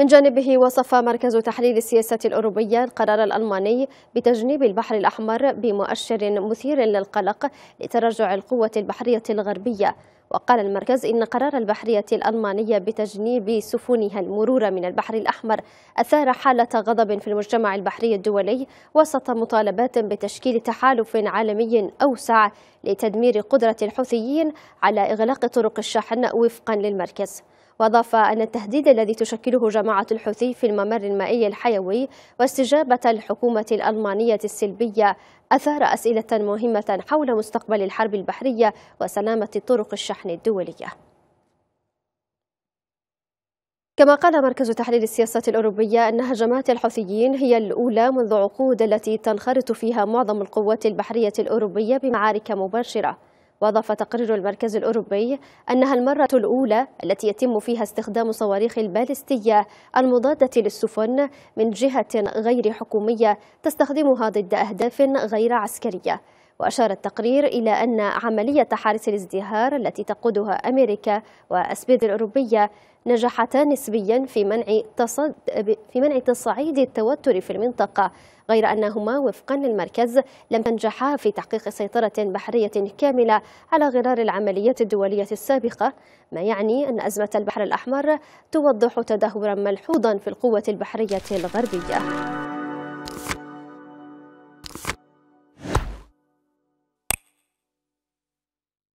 من جانبه وصف مركز تحليل السياسة الأوروبية القرار الألماني بتجنيب البحر الأحمر بمؤشر مثير للقلق لتراجع القوة البحرية الغربية وقال المركز إن قرار البحرية الألمانية بتجنيب سفنها المرور من البحر الأحمر أثار حالة غضب في المجتمع البحري الدولي وسط مطالبات بتشكيل تحالف عالمي أوسع لتدمير قدرة الحوثيين على إغلاق طرق الشحن وفقا للمركز وأضاف أن التهديد الذي تشكله جماعة الحوثي في الممر المائي الحيوي واستجابة الحكومة الألمانية السلبية أثار أسئلة مهمة حول مستقبل الحرب البحرية وسلامة طرق الشحن الدولية كما قال مركز تحليل السياسة الأوروبية أن هجمات الحوثيين هي الأولى منذ عقود التي تنخرط فيها معظم القوات البحرية الأوروبية بمعارك مباشرة واضاف تقرير المركز الاوروبي انها المره الاولى التي يتم فيها استخدام صواريخ البالستيه المضاده للسفن من جهه غير حكوميه تستخدمها ضد اهداف غير عسكريه وأشار التقرير إلى أن عملية حارس الازدهار التي تقودها أمريكا وأسبيد الأوروبية نجحتا نسبيا في منع تصد في منع تصعيد التوتر في المنطقة غير أنهما وفقا للمركز لم تنجحا في تحقيق سيطرة بحرية كاملة على غرار العمليات الدولية السابقة ما يعني أن أزمة البحر الأحمر توضح تدهورا ملحوظا في القوة البحرية الغربية